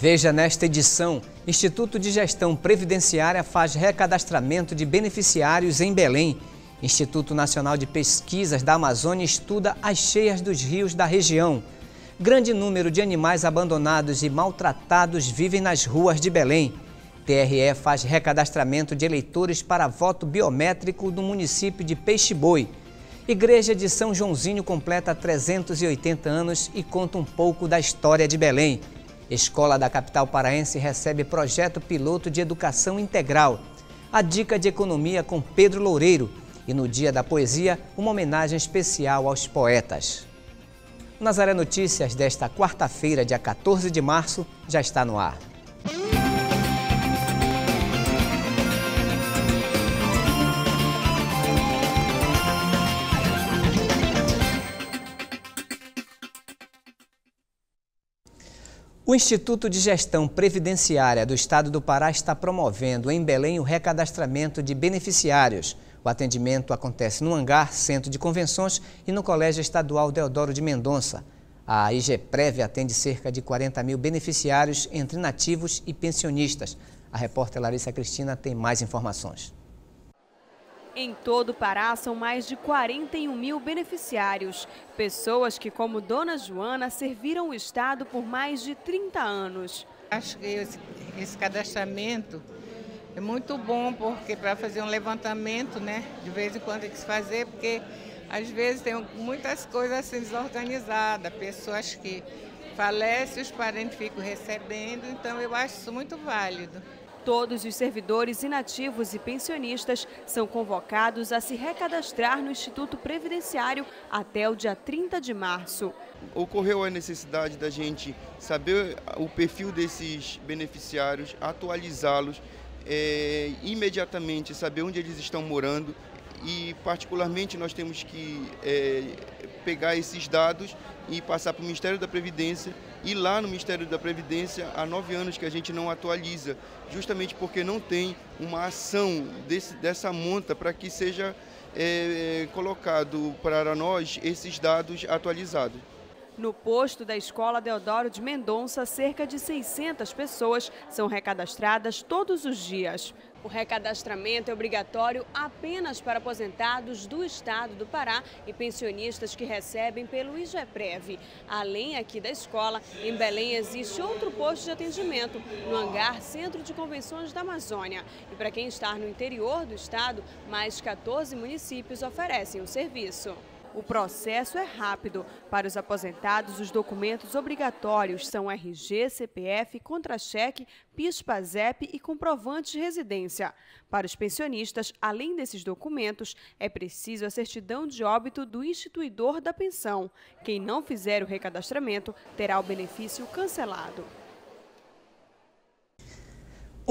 Veja nesta edição: Instituto de Gestão Previdenciária faz recadastramento de beneficiários em Belém. Instituto Nacional de Pesquisas da Amazônia estuda as cheias dos rios da região. Grande número de animais abandonados e maltratados vivem nas ruas de Belém. TRE faz recadastramento de eleitores para voto biométrico no município de Peixe Boi. Igreja de São Joãozinho completa 380 anos e conta um pouco da história de Belém. Escola da capital paraense recebe projeto piloto de educação integral. A dica de economia com Pedro Loureiro. E no Dia da Poesia, uma homenagem especial aos poetas. Nazaré Notícias desta quarta-feira, dia 14 de março, já está no ar. O Instituto de Gestão Previdenciária do Estado do Pará está promovendo em Belém o recadastramento de beneficiários. O atendimento acontece no Hangar, Centro de Convenções e no Colégio Estadual Deodoro de Mendonça. A IGPREV atende cerca de 40 mil beneficiários entre nativos e pensionistas. A repórter Larissa Cristina tem mais informações. Em todo o Pará, são mais de 41 mil beneficiários, pessoas que, como Dona Joana, serviram o Estado por mais de 30 anos. Acho que esse, esse cadastramento é muito bom, porque para fazer um levantamento, né, de vez em quando tem que se fazer, porque às vezes tem muitas coisas assim desorganizadas, pessoas que falecem, os parentes ficam recebendo, então eu acho isso muito válido. Todos os servidores inativos e pensionistas são convocados a se recadastrar no Instituto Previdenciário até o dia 30 de março. Ocorreu a necessidade da gente saber o perfil desses beneficiários, atualizá-los, é, imediatamente saber onde eles estão morando e, particularmente, nós temos que é, pegar esses dados e passar para o Ministério da Previdência. E lá no Ministério da Previdência, há nove anos que a gente não atualiza, justamente porque não tem uma ação desse, dessa monta para que seja é, colocado para nós esses dados atualizados. No posto da Escola Deodoro de Mendonça, cerca de 600 pessoas são recadastradas todos os dias. O recadastramento é obrigatório apenas para aposentados do estado do Pará e pensionistas que recebem pelo IGEPREV. Além aqui da escola, em Belém existe outro posto de atendimento, no Hangar Centro de Convenções da Amazônia. E para quem está no interior do estado, mais 14 municípios oferecem o serviço. O processo é rápido. Para os aposentados, os documentos obrigatórios são RG, CPF, contra-cheque, PIS, PASEP e comprovante de residência. Para os pensionistas, além desses documentos, é preciso a certidão de óbito do instituidor da pensão. Quem não fizer o recadastramento terá o benefício cancelado.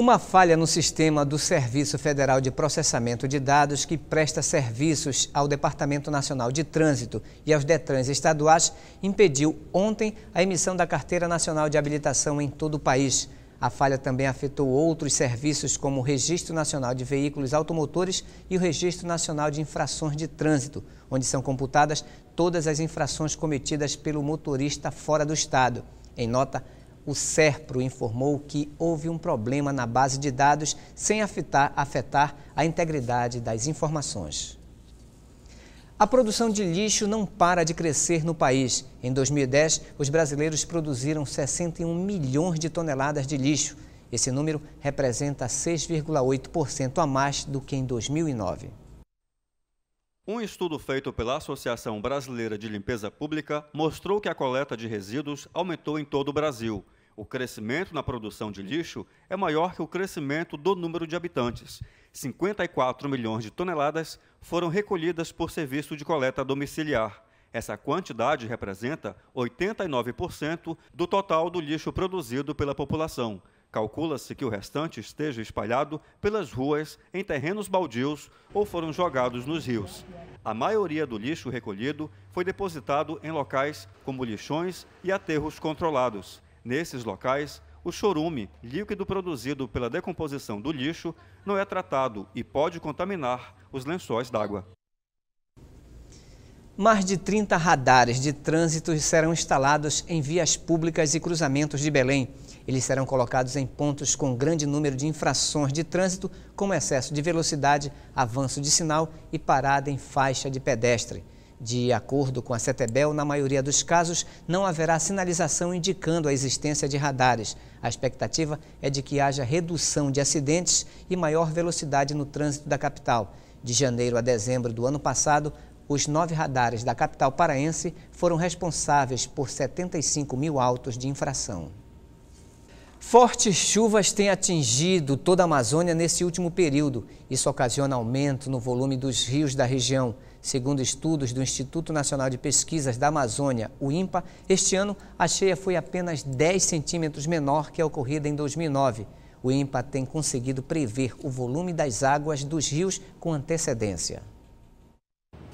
Uma falha no sistema do Serviço Federal de Processamento de Dados, que presta serviços ao Departamento Nacional de Trânsito e aos Detrans estaduais, impediu ontem a emissão da Carteira Nacional de Habilitação em todo o país. A falha também afetou outros serviços, como o Registro Nacional de Veículos Automotores e o Registro Nacional de Infrações de Trânsito, onde são computadas todas as infrações cometidas pelo motorista fora do Estado. Em nota, o SERPRO informou que houve um problema na base de dados sem afetar, afetar a integridade das informações. A produção de lixo não para de crescer no país. Em 2010, os brasileiros produziram 61 milhões de toneladas de lixo. Esse número representa 6,8% a mais do que em 2009. Um estudo feito pela Associação Brasileira de Limpeza Pública mostrou que a coleta de resíduos aumentou em todo o Brasil o crescimento na produção de lixo é maior que o crescimento do número de habitantes. 54 milhões de toneladas foram recolhidas por serviço de coleta domiciliar. Essa quantidade representa 89% do total do lixo produzido pela população. Calcula-se que o restante esteja espalhado pelas ruas, em terrenos baldios ou foram jogados nos rios. A maioria do lixo recolhido foi depositado em locais como lixões e aterros controlados. Nesses locais, o chorume, líquido produzido pela decomposição do lixo, não é tratado e pode contaminar os lençóis d'água. Mais de 30 radares de trânsito serão instalados em vias públicas e cruzamentos de Belém. Eles serão colocados em pontos com grande número de infrações de trânsito, como excesso de velocidade, avanço de sinal e parada em faixa de pedestre. De acordo com a CETEBEL, na maioria dos casos, não haverá sinalização indicando a existência de radares. A expectativa é de que haja redução de acidentes e maior velocidade no trânsito da capital. De janeiro a dezembro do ano passado, os nove radares da capital paraense foram responsáveis por 75 mil autos de infração. Fortes chuvas têm atingido toda a Amazônia nesse último período. Isso ocasiona aumento no volume dos rios da região. Segundo estudos do Instituto Nacional de Pesquisas da Amazônia, o INPA, este ano a cheia foi apenas 10 centímetros menor que a ocorrida em 2009. O INPA tem conseguido prever o volume das águas dos rios com antecedência.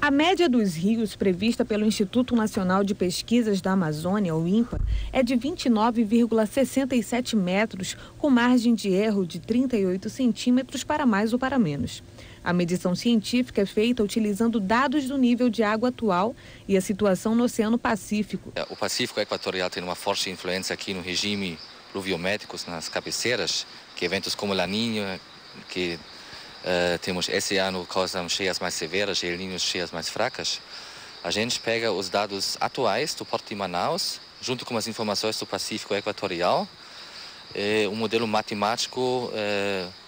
A média dos rios prevista pelo Instituto Nacional de Pesquisas da Amazônia, o INPA, é de 29,67 metros, com margem de erro de 38 centímetros para mais ou para menos. A medição científica é feita utilizando dados do nível de água atual e a situação no Oceano Pacífico. É, o Pacífico é Equatorial tem uma forte influência aqui no regime pluviométrico, nas cabeceiras, que eventos como Laninha, que uh, temos esse ano causam cheias mais severas e cheias mais fracas. A gente pega os dados atuais do Porto de Manaus, junto com as informações do Pacífico Equatorial, é um modelo matemático. Uh,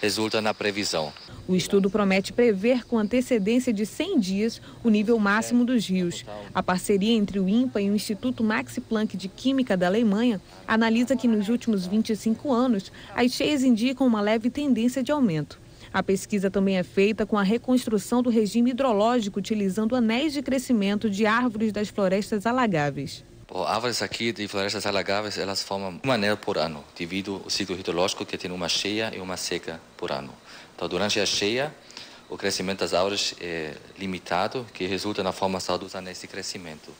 resulta na previsão. O estudo promete prever com antecedência de 100 dias o nível máximo dos rios. A parceria entre o INPA e o Instituto Max Planck de Química da Alemanha analisa que nos últimos 25 anos as cheias indicam uma leve tendência de aumento. A pesquisa também é feita com a reconstrução do regime hidrológico utilizando anéis de crescimento de árvores das florestas alagáveis. Árvores aqui de florestas alagáveis, elas formam um anel por ano, devido ao ciclo hidrológico que tem uma cheia e uma seca por ano. Então, durante a cheia, er o crescimento das árvores é limitado, que resulta na formação er dos anéis de crescimento.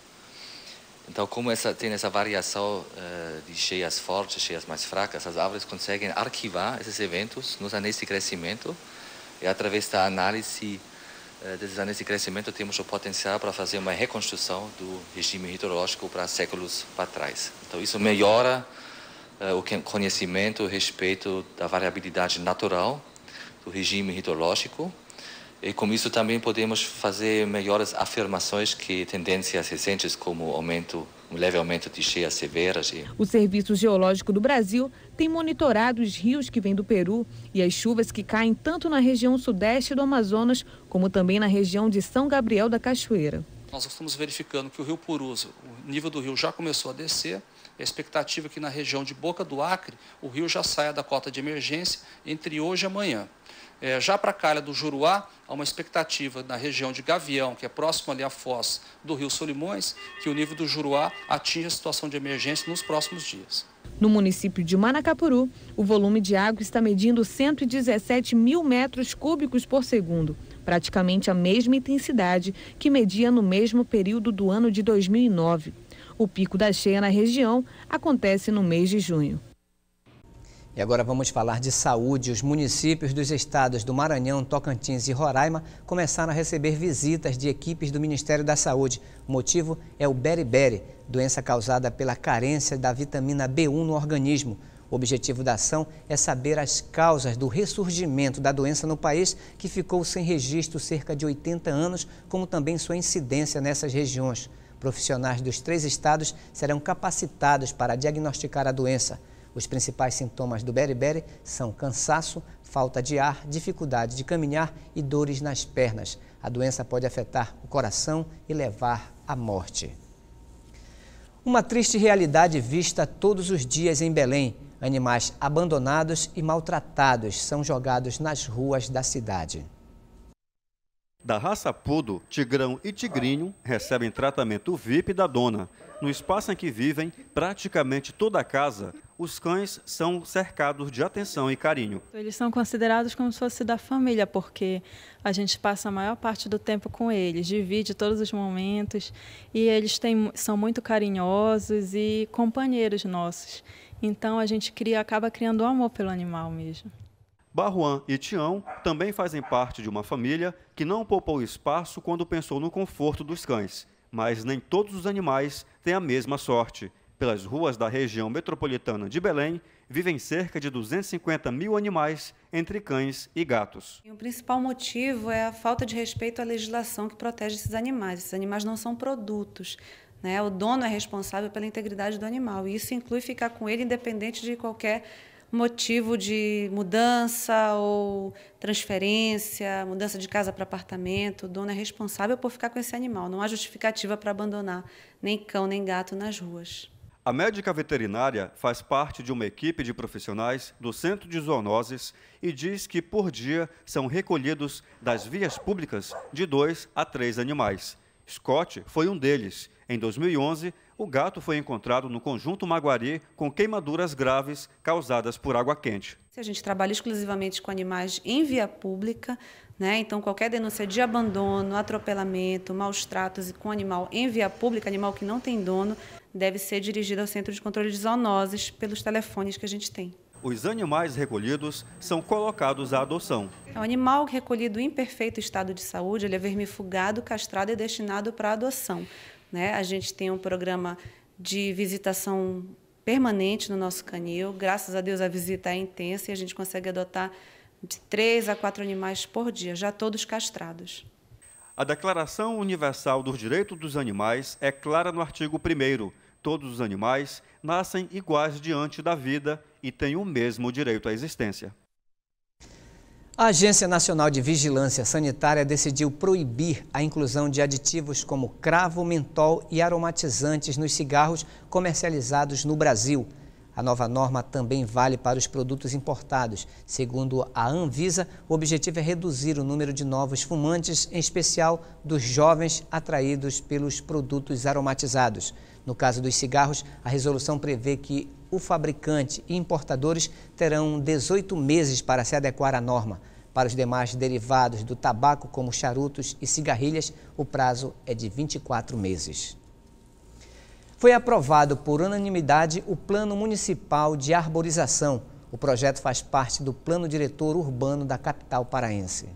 Então, como essa, tem essa variação uh, de cheias fortes, cheias mais fracas, as árvores conseguem arquivar esses eventos nos anéis de crescimento e através da análise desses anos de crescimento, temos o potencial para fazer uma reconstrução do regime hidrológico para séculos para trás. Então, isso melhora eh, o conhecimento a respeito da variabilidade natural do regime hidrológico. E com isso também podemos fazer melhores afirmações que tendências recentes, como o aumento um leve aumento de cheias severas. E... O Serviço Geológico do Brasil tem monitorado os rios que vêm do Peru e as chuvas que caem tanto na região sudeste do Amazonas como também na região de São Gabriel da Cachoeira. Nós estamos verificando que o rio Puruso, o nível do rio já começou a descer. A expectativa é que na região de Boca do Acre, o rio já saia da cota de emergência entre hoje e amanhã. É, já para a calha do Juruá, há uma expectativa na região de Gavião, que é próximo ali à foz do Rio Solimões, que o nível do Juruá atinja a situação de emergência nos próximos dias. No município de Manacapuru, o volume de água está medindo 117 mil metros cúbicos por segundo, praticamente a mesma intensidade que media no mesmo período do ano de 2009. O pico da cheia na região acontece no mês de junho. E agora vamos falar de saúde. Os municípios dos estados do Maranhão, Tocantins e Roraima começaram a receber visitas de equipes do Ministério da Saúde. O motivo é o beriberi, doença causada pela carência da vitamina B1 no organismo. O objetivo da ação é saber as causas do ressurgimento da doença no país, que ficou sem registro cerca de 80 anos, como também sua incidência nessas regiões. Profissionais dos três estados serão capacitados para diagnosticar a doença. Os principais sintomas do beriberi são cansaço, falta de ar, dificuldade de caminhar e dores nas pernas. A doença pode afetar o coração e levar à morte. Uma triste realidade vista todos os dias em Belém. Animais abandonados e maltratados são jogados nas ruas da cidade. Da raça Pudo, Tigrão e Tigrinho recebem tratamento VIP da dona. No espaço em que vivem, praticamente toda a casa os cães são cercados de atenção e carinho. Então, eles são considerados como se fosse da família, porque a gente passa a maior parte do tempo com eles, divide todos os momentos e eles têm, são muito carinhosos e companheiros nossos. Então a gente cria, acaba criando o amor pelo animal mesmo. Barruan e Tião também fazem parte de uma família que não poupou espaço quando pensou no conforto dos cães. Mas nem todos os animais têm a mesma sorte. Pelas ruas da região metropolitana de Belém, vivem cerca de 250 mil animais, entre cães e gatos. O principal motivo é a falta de respeito à legislação que protege esses animais. Esses animais não são produtos. Né? O dono é responsável pela integridade do animal. E isso inclui ficar com ele independente de qualquer motivo de mudança ou transferência, mudança de casa para apartamento. O dono é responsável por ficar com esse animal. Não há justificativa para abandonar nem cão nem gato nas ruas. A médica veterinária faz parte de uma equipe de profissionais do Centro de Zoonoses e diz que por dia são recolhidos das vias públicas de dois a três animais. Scott foi um deles. Em 2011, o gato foi encontrado no conjunto Maguari com queimaduras graves causadas por água quente. Se A gente trabalha exclusivamente com animais em via pública, né? Então, qualquer denúncia de abandono, atropelamento, maus tratos com animal em via pública, animal que não tem dono, deve ser dirigida ao Centro de Controle de Zoonoses pelos telefones que a gente tem. Os animais recolhidos são colocados à adoção. É um animal recolhido em perfeito estado de saúde, ele é vermifugado, castrado e destinado para adoção. Né? A gente tem um programa de visitação permanente no nosso canil. Graças a Deus a visita é intensa e a gente consegue adotar de três a quatro animais por dia, já todos castrados. A Declaração Universal dos Direitos dos Animais é clara no artigo 1. Todos os animais nascem iguais diante da vida e têm o mesmo direito à existência. A Agência Nacional de Vigilância Sanitária decidiu proibir a inclusão de aditivos como cravo, mentol e aromatizantes nos cigarros comercializados no Brasil. A nova norma também vale para os produtos importados. Segundo a Anvisa, o objetivo é reduzir o número de novos fumantes, em especial dos jovens atraídos pelos produtos aromatizados. No caso dos cigarros, a resolução prevê que o fabricante e importadores terão 18 meses para se adequar à norma. Para os demais derivados do tabaco, como charutos e cigarrilhas, o prazo é de 24 meses. Foi aprovado por unanimidade o Plano Municipal de Arborização. O projeto faz parte do Plano Diretor Urbano da capital paraense.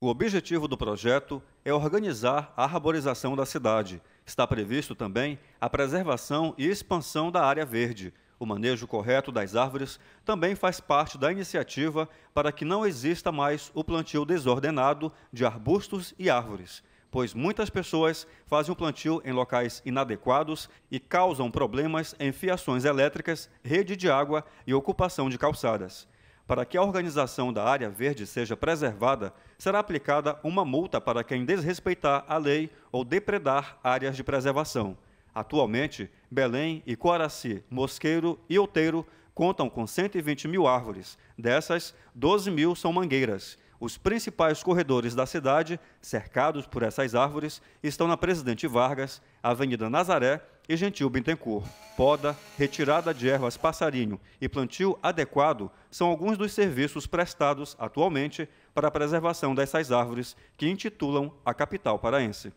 O objetivo do projeto é organizar a arborização da cidade. Está previsto também a preservação e expansão da área verde. O manejo correto das árvores também faz parte da iniciativa para que não exista mais o plantio desordenado de arbustos e árvores pois muitas pessoas fazem o plantio em locais inadequados e causam problemas em fiações elétricas, rede de água e ocupação de calçadas. Para que a organização da área verde seja preservada, será aplicada uma multa para quem desrespeitar a lei ou depredar áreas de preservação. Atualmente, Belém, e Coaraci, Mosqueiro e Outeiro contam com 120 mil árvores. Dessas, 12 mil são mangueiras os principais corredores da cidade, cercados por essas árvores, estão na Presidente Vargas, Avenida Nazaré e Gentil Bittencourt. Poda, retirada de ervas passarinho e plantio adequado são alguns dos serviços prestados atualmente para a preservação dessas árvores que intitulam a capital paraense.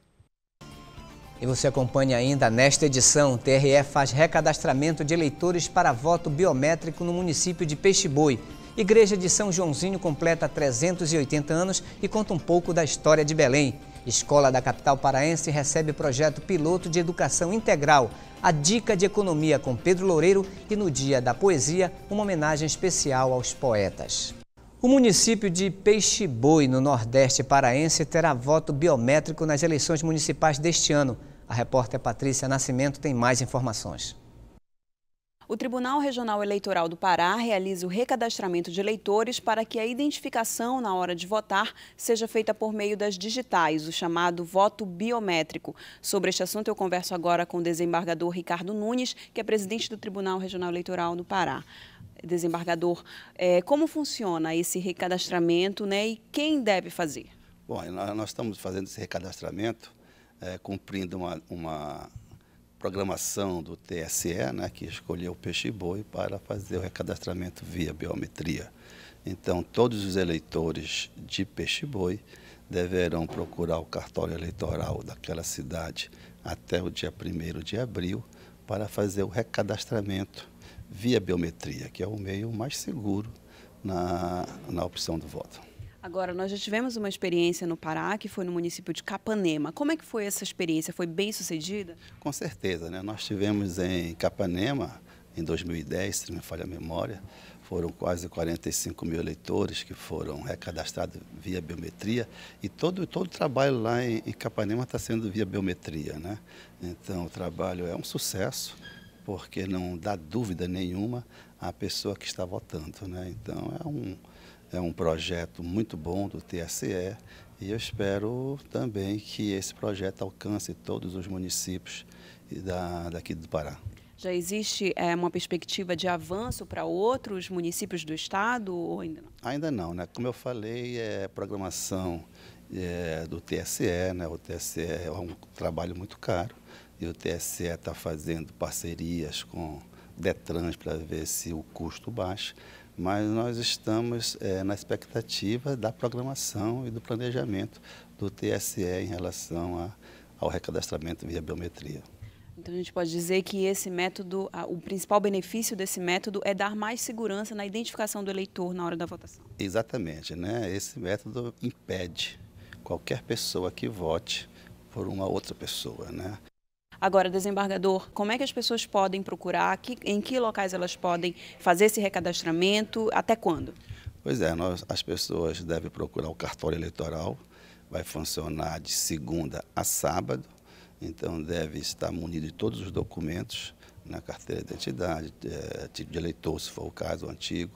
E você acompanha ainda nesta edição, TRE faz recadastramento de eleitores para voto biométrico no município de Peixe Boi. Igreja de São Joãozinho completa 380 anos e conta um pouco da história de Belém. Escola da capital paraense recebe projeto piloto de educação integral, a Dica de Economia com Pedro Loureiro e no Dia da Poesia, uma homenagem especial aos poetas. O município de Peixe-Boi, no Nordeste paraense, terá voto biométrico nas eleições municipais deste ano. A repórter Patrícia Nascimento tem mais informações. O Tribunal Regional Eleitoral do Pará realiza o recadastramento de eleitores para que a identificação na hora de votar seja feita por meio das digitais, o chamado voto biométrico. Sobre este assunto, eu converso agora com o desembargador Ricardo Nunes, que é presidente do Tribunal Regional Eleitoral do Pará. Desembargador, eh, como funciona esse recadastramento né, e quem deve fazer? Bom, nós estamos fazendo esse recadastramento é, cumprindo uma, uma programação do TSE, né, que escolheu o peixe boi para fazer o recadastramento via biometria. Então, todos os eleitores de peixe boi deverão procurar o cartório eleitoral daquela cidade até o dia 1 de abril para fazer o recadastramento via biometria, que é o meio mais seguro na, na opção do voto. Agora, nós já tivemos uma experiência no Pará, que foi no município de Capanema. Como é que foi essa experiência? Foi bem sucedida? Com certeza, né? Nós tivemos em Capanema, em 2010, se não me falha a memória, foram quase 45 mil eleitores que foram recadastrados via biometria e todo, todo o trabalho lá em, Capanema está sendo via biometria, né? Então, o trabalho é um sucesso porque não dá dúvida nenhuma à pessoa que está votando, né? Então, é um é um projeto muito bom do TSE e eu espero também que esse projeto alcance todos os municípios da, daqui do Pará. Já existe é, uma perspectiva de avanço para outros municípios do estado ou ainda não? Ainda não, né? Como eu falei, é programação é, do TSE, né? O TSE é um trabalho muito caro e o TSE está fazendo parcerias com Detran para ver se o custo baixa mas nós estamos é, na expectativa da programação e do planejamento do TSE em relação a, ao recadastramento via biometria. Então a gente pode dizer que esse método, o principal benefício desse método é dar mais segurança na identificação do eleitor na hora da votação. Exatamente, né? Esse método impede qualquer pessoa que vote por uma outra pessoa, né? Agora, desembargador, como é que as pessoas podem procurar? Que, em que locais elas podem fazer esse recadastramento? Até quando? Pois é, nós, as pessoas devem procurar o cartório eleitoral. Vai funcionar de segunda a sábado. Então, deve estar munido de todos os documentos, na né? carteira de identidade, tipo de eleitor, se for o caso antigo,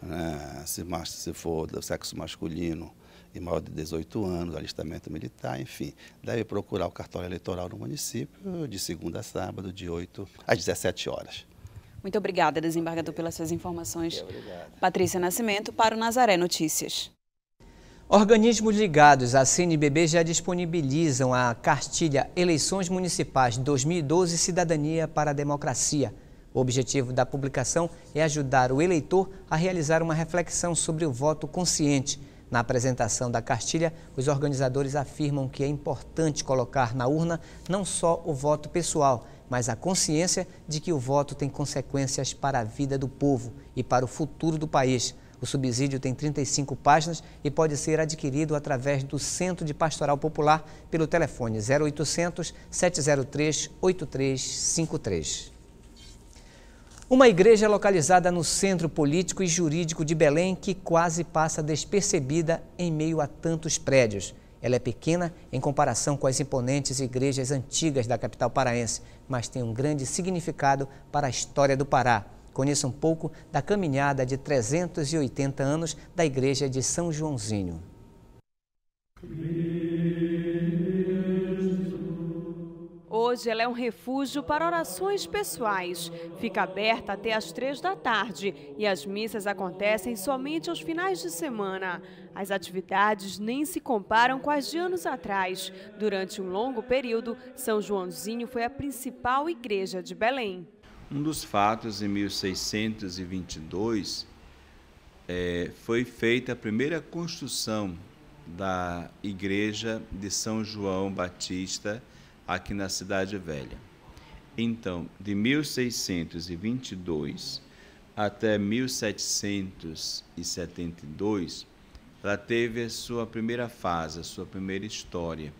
né? se, se for do sexo masculino, de maior de 18 anos, alistamento militar, enfim, deve procurar o cartório eleitoral no município de segunda a sábado, de 8 às 17 horas. Muito obrigada, desembargador, pelas suas informações. Patrícia Nascimento, para o Nazaré Notícias. Organismos ligados à CNBB já disponibilizam a cartilha Eleições Municipais 2012 Cidadania para a Democracia. O objetivo da publicação é ajudar o eleitor a realizar uma reflexão sobre o voto consciente. Na apresentação da cartilha, os organizadores afirmam que é importante colocar na urna não só o voto pessoal, mas a consciência de que o voto tem consequências para a vida do povo e para o futuro do país. O subsídio tem 35 páginas e pode ser adquirido através do Centro de Pastoral Popular pelo telefone 0800 703 8353. Uma igreja localizada no centro político e jurídico de Belém que quase passa despercebida em meio a tantos prédios. Ela é pequena em comparação com as imponentes igrejas antigas da capital paraense, mas tem um grande significado para a história do Pará. Conheça um pouco da caminhada de 380 anos da Igreja de São Joãozinho. hoje ela é um refúgio para orações pessoais. Fica aberta até às três da tarde e as missas acontecem somente aos finais de semana. As atividades nem se comparam com as de anos atrás. Durante um longo período, São Joãozinho foi a principal igreja de Belém. Um dos fatos, em 1622, é, foi feita a primeira construção da igreja de São João Batista aqui na Cidade Velha. Então, de 1622 até 1772, ela teve a sua primeira fase, a sua primeira história,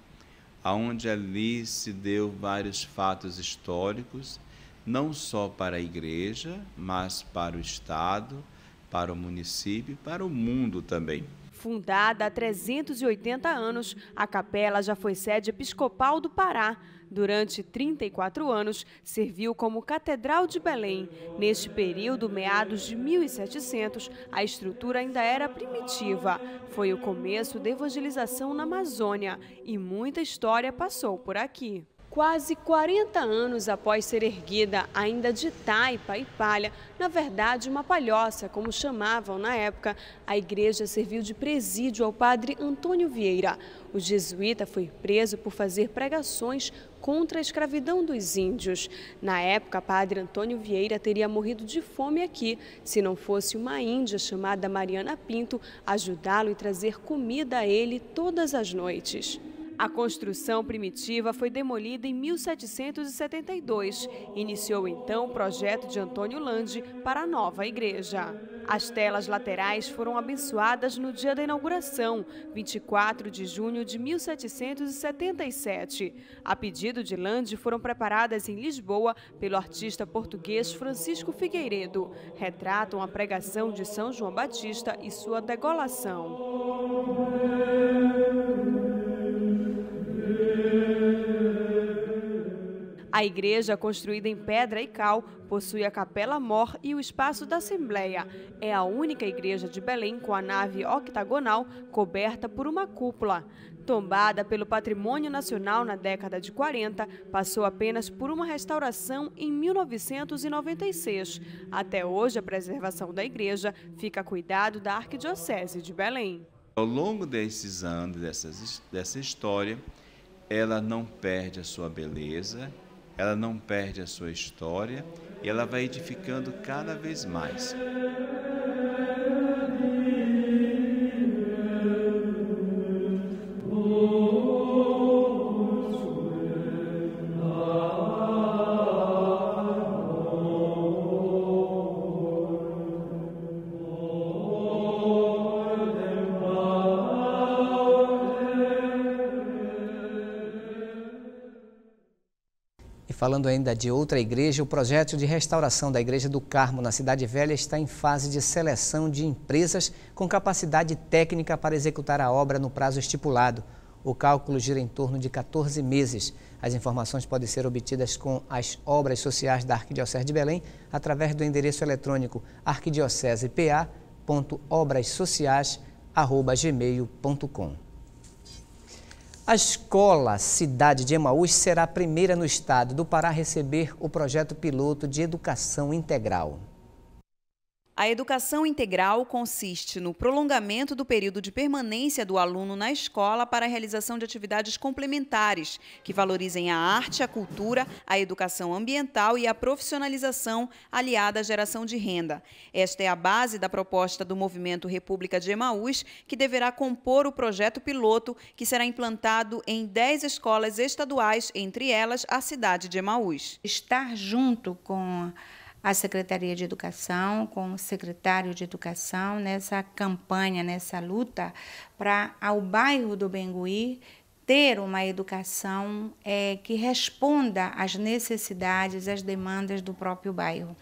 aonde ali se deu vários fatos históricos, não só para a igreja, mas para o estado, para o município, para o mundo também. Fundada há 380 anos, a capela já foi sede episcopal do Pará. Durante 34 anos, serviu como Catedral de Belém. Neste período, meados de 1700, a estrutura ainda era primitiva. Foi o começo da evangelização na Amazônia e muita história passou por aqui. Quase 40 anos após ser erguida, ainda de taipa e palha, na verdade uma palhoça, como chamavam na época, a igreja serviu de presídio ao padre Antônio Vieira. O jesuíta foi preso por fazer pregações contra a escravidão dos índios. Na época, padre Antônio Vieira teria morrido de fome aqui, se não fosse uma índia chamada Mariana Pinto ajudá-lo e trazer comida a ele todas as noites. A construção primitiva foi demolida em 1772. Iniciou então o projeto de Antônio Landi para a nova igreja. As telas laterais foram abençoadas no dia da inauguração, 24 de junho de 1777. A pedido de Landi foram preparadas em Lisboa pelo artista português Francisco Figueiredo. Retratam a pregação de São João Batista e sua degolação. A igreja, construída em pedra e cal, possui a capela-mor e o espaço da Assembleia. É a única igreja de Belém com a nave octagonal coberta por uma cúpula. Tombada pelo patrimônio nacional na década de 40, passou apenas por uma restauração em 1996. Até hoje, a preservação da igreja fica a cuidado da Arquidiocese de Belém. Ao longo desses anos, dessas, dessa história, ela não perde a sua beleza, ela não perde a sua história e ela vai edificando cada vez mais. Falando ainda de outra igreja, o projeto de restauração da Igreja do Carmo na Cidade Velha está em fase de seleção de empresas com capacidade técnica para executar a obra no prazo estipulado. O cálculo gira em torno de 14 meses. As informações podem ser obtidas com as obras sociais da Arquidiocese de Belém através do endereço eletrônico arquidiocesep.a.obrassociais.gmail.com. A escola Cidade de Emaús será a primeira no estado do Pará a receber o projeto piloto de educação integral. A educação integral consiste no prolongamento do período de permanência do aluno na escola para a realização de atividades complementares que valorizem a arte, a cultura, a educação ambiental e a profissionalização aliada à geração de renda. Esta é a base da proposta do Movimento República de Emaús, que deverá compor o projeto piloto que será implantado em 10 escolas estaduais, entre elas a cidade de Emaús. Estar junto com a Secretaria de Educação, com o secretário Educação, nessa campanha, nessa luta para ao bairro do Bengui ter uma educação é, que responda às necessidades, às demandas do próprio bairro.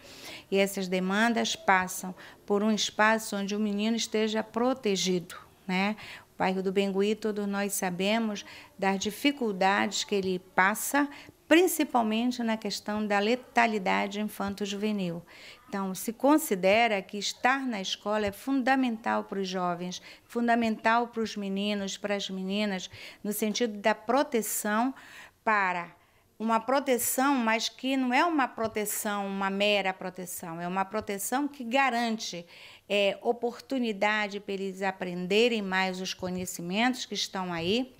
E essas demandas passam por um espaço onde o menino esteja protegido, né? O bairro do Bengui, todos nós sabemos das dificuldades que ele passa principalmente na questão da letalidade infanto-juvenil. Então, se considera que estar na escola é fundamental para os jovens, fundamental para os meninos, para as meninas, no sentido da proteção para uma proteção, mas que não é uma proteção, uma mera proteção, é uma proteção que garante é, oportunidade para eles aprenderem mais os conhecimentos que estão aí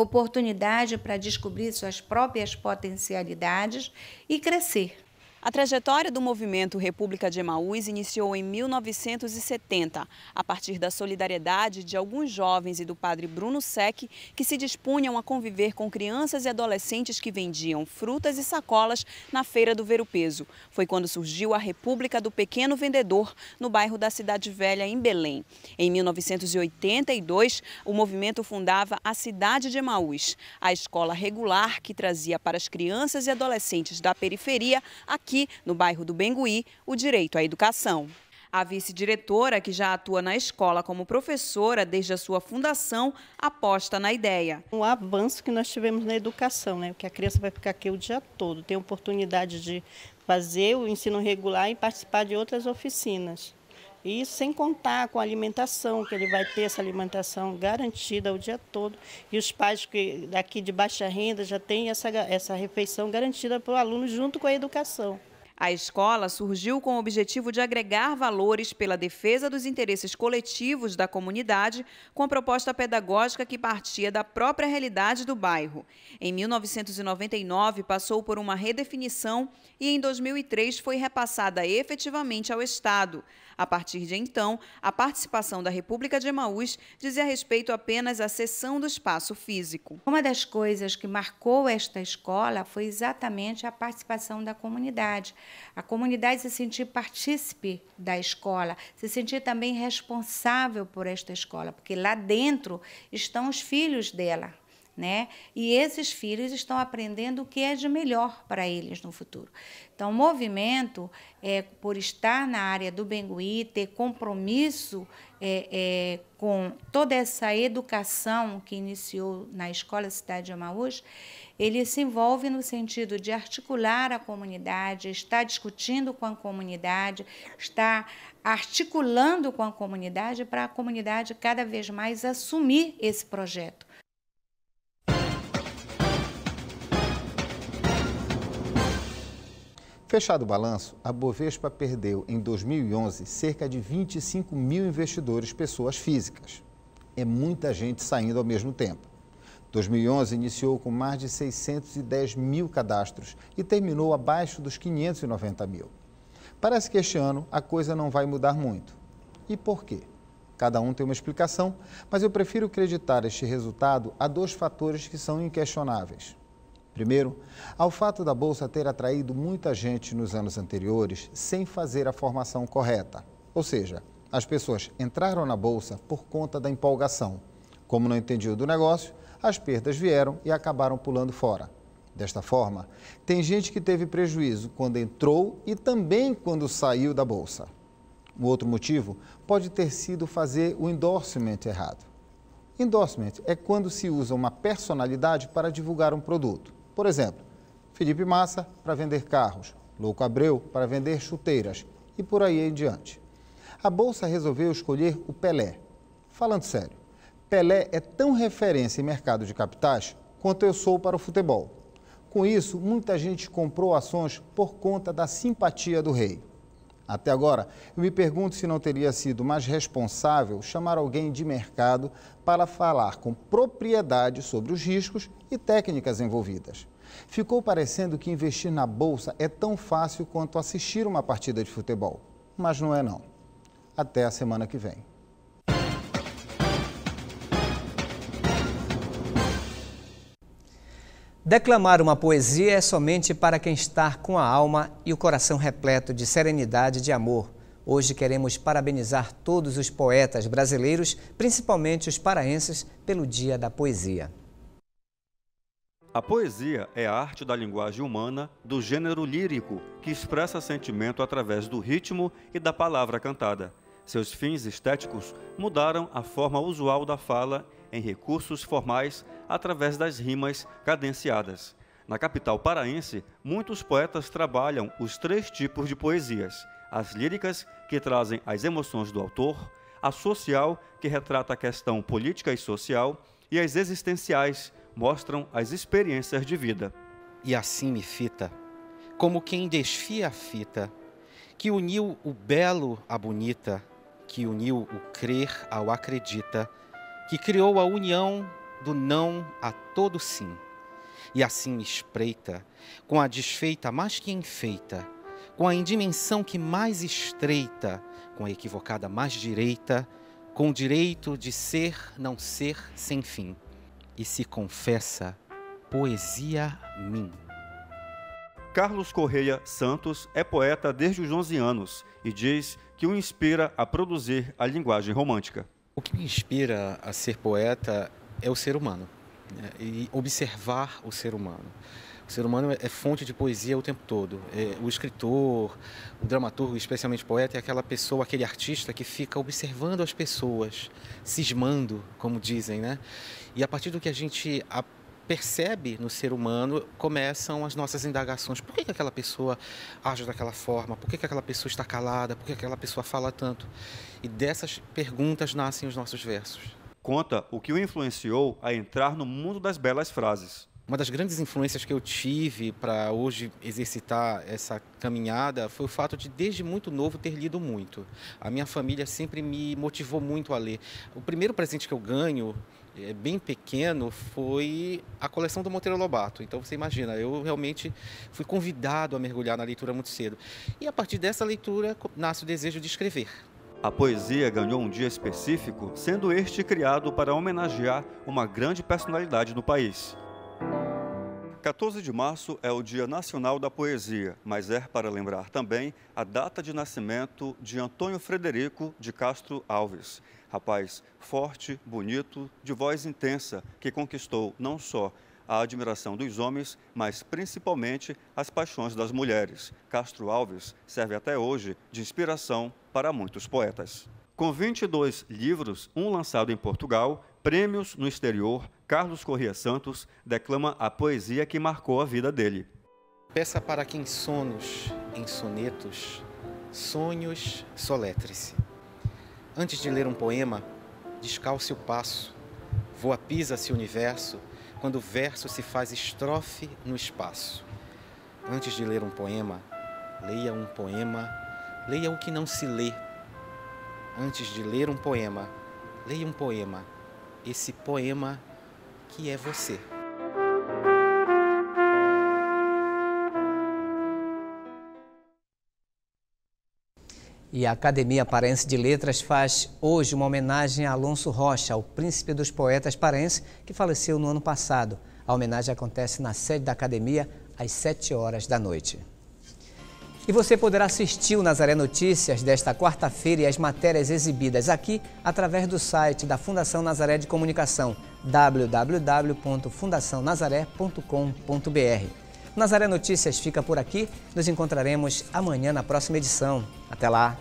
oportunidade para descobrir suas próprias potencialidades e crescer. A trajetória do movimento República de Emaús iniciou em 1970, a partir da solidariedade de alguns jovens e do padre Bruno Sec, que se dispunham a conviver com crianças e adolescentes que vendiam frutas e sacolas na Feira do Ver o Peso. Foi quando surgiu a República do Pequeno Vendedor, no bairro da Cidade Velha, em Belém. Em 1982, o movimento fundava a Cidade de Emaús, a escola regular que trazia para as crianças e adolescentes da periferia a aqui, no bairro do Bengui, o direito à educação. A vice-diretora, que já atua na escola como professora desde a sua fundação, aposta na ideia. O avanço que nós tivemos na educação, né? que a criança vai ficar aqui o dia todo, tem oportunidade de fazer o ensino regular e participar de outras oficinas. E sem contar com a alimentação, que ele vai ter essa alimentação garantida o dia todo. E os pais que daqui de baixa renda já têm essa, essa refeição garantida para o aluno junto com a educação. A escola surgiu com o objetivo de agregar valores pela defesa dos interesses coletivos da comunidade, com a proposta pedagógica que partia da própria realidade do bairro. Em 1999, passou por uma redefinição e, em 2003, foi repassada efetivamente ao Estado. A partir de então, a participação da República de Emaús dizia respeito apenas à cessão do espaço físico. Uma das coisas que marcou esta escola foi exatamente a participação da comunidade. A comunidade se sentir partícipe da escola, se sentir também responsável por esta escola, porque lá dentro estão os filhos dela né? E esses filhos estão aprendendo o que é de melhor para eles no futuro. Então, o movimento, é, por estar na área do Bengui, ter compromisso é, é, com toda essa educação que iniciou na Escola Cidade de Amaús, ele se envolve no sentido de articular a comunidade, está discutindo com a comunidade, está articulando com a comunidade para a comunidade cada vez mais assumir esse projeto Fechado o balanço, a Bovespa perdeu em 2011 cerca de 25 mil investidores, pessoas físicas. É muita gente saindo ao mesmo tempo. 2011 iniciou com mais de 610 mil cadastros e terminou abaixo dos 590 mil. Parece que este ano a coisa não vai mudar muito. E por quê? Cada um tem uma explicação, mas eu prefiro acreditar este resultado a dois fatores que são inquestionáveis. Primeiro, ao fato da bolsa ter atraído muita gente nos anos anteriores sem fazer a formação correta. Ou seja, as pessoas entraram na bolsa por conta da empolgação. Como não entendiam do negócio, as perdas vieram e acabaram pulando fora. Desta forma, tem gente que teve prejuízo quando entrou e também quando saiu da bolsa. Um outro motivo pode ter sido fazer o endorsement errado. Endorsement é quando se usa uma personalidade para divulgar um produto. Por exemplo, Felipe Massa para vender carros, Louco Abreu para vender chuteiras e por aí em diante. A Bolsa resolveu escolher o Pelé. Falando sério, Pelé é tão referência em mercado de capitais quanto eu sou para o futebol. Com isso, muita gente comprou ações por conta da simpatia do rei. Até agora, eu me pergunto se não teria sido mais responsável chamar alguém de mercado para falar com propriedade sobre os riscos e técnicas envolvidas. Ficou parecendo que investir na bolsa é tão fácil quanto assistir uma partida de futebol, mas não é não. Até a semana que vem. Declamar uma poesia é somente para quem está com a alma e o coração repleto de serenidade e de amor. Hoje queremos parabenizar todos os poetas brasileiros, principalmente os paraenses, pelo Dia da Poesia. A poesia é a arte da linguagem humana do gênero lírico, que expressa sentimento através do ritmo e da palavra cantada. Seus fins estéticos mudaram a forma usual da fala em recursos formais através das rimas cadenciadas. Na capital paraense, muitos poetas trabalham os três tipos de poesias: as líricas, que trazem as emoções do autor, a social, que retrata a questão política e social, e as existenciais, mostram as experiências de vida. E assim me fita, como quem desfia a fita, que uniu o belo à bonita, que uniu o crer ao acredita, que criou a união do não a todo sim. E assim me espreita, com a desfeita mais que enfeita, com a indimensão que mais estreita, com a equivocada mais direita, com o direito de ser, não ser, sem fim. E se confessa poesia mim. Carlos Correia Santos é poeta desde os 11 anos e diz que o inspira a produzir a linguagem romântica. O que me inspira a ser poeta é o ser humano né? e observar o ser humano. O ser humano é fonte de poesia o tempo todo. É, o escritor, o dramaturgo, especialmente poeta, é aquela pessoa, aquele artista que fica observando as pessoas, cismando, como dizem, né? E a partir do que a gente a percebe no ser humano, começam as nossas indagações. Por que, que aquela pessoa age daquela forma? Por que, que aquela pessoa está calada? Por que aquela pessoa fala tanto? E dessas perguntas nascem os nossos versos conta o que o influenciou a entrar no mundo das belas frases. Uma das grandes influências que eu tive para hoje exercitar essa caminhada foi o fato de, desde muito novo, ter lido muito. A minha família sempre me motivou muito a ler. O primeiro presente que eu ganho, é, bem pequeno, foi a coleção do Monteiro Lobato. Então você imagina, eu realmente fui convidado a mergulhar na leitura muito cedo. E a partir dessa leitura nasce o desejo de escrever. A poesia ganhou um dia específico, sendo este criado para homenagear uma grande personalidade do país. 14 de março é o Dia Nacional da Poesia, mas é para lembrar também a data de nascimento de Antônio Frederico de Castro Alves. Rapaz forte, bonito, de voz intensa, que conquistou não só a admiração dos homens, mas principalmente as paixões das mulheres. Castro Alves serve até hoje de inspiração para muitos poetas. Com 22 livros, um lançado em Portugal, prêmios no exterior, Carlos Corrêa Santos declama a poesia que marcou a vida dele. Peça para que em sonos, em sonetos, sonhos soletre-se. Antes de ler um poema, descalce o passo, voa pisa-se o universo quando o verso se faz estrofe no espaço. Antes de ler um poema, leia um poema, leia o que não se lê. Antes de ler um poema, leia um poema, esse poema que é você. E a Academia Parense de Letras faz hoje uma homenagem a Alonso Rocha, o príncipe dos poetas parense, que faleceu no ano passado. A homenagem acontece na sede da academia às 7 horas da noite. E você poderá assistir o Nazaré Notícias desta quarta-feira e as matérias exibidas aqui através do site da Fundação Nazaré de Comunicação, www.fundacionazaré.com.br. Nazaré Notícias fica por aqui. Nos encontraremos amanhã na próxima edição. Até lá!